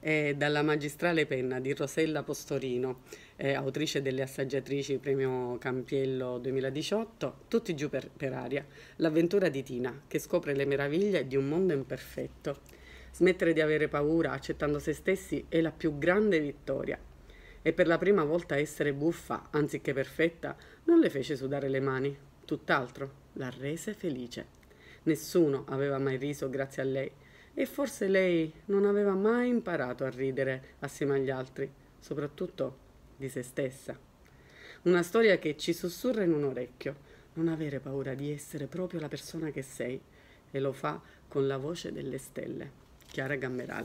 è dalla magistrale penna di Rosella Postorino, eh, autrice delle assaggiatrici Premio Campiello 2018, tutti giù per, per aria, l'avventura di Tina, che scopre le meraviglie di un mondo imperfetto. Smettere di avere paura accettando se stessi è la più grande vittoria. E per la prima volta essere buffa, anziché perfetta, non le fece sudare le mani, tutt'altro, la rese felice. Nessuno aveva mai riso grazie a lei, e forse lei non aveva mai imparato a ridere assieme agli altri, soprattutto di se stessa. Una storia che ci sussurra in un orecchio, non avere paura di essere proprio la persona che sei, e lo fa con la voce delle stelle. Chiara Gammerale.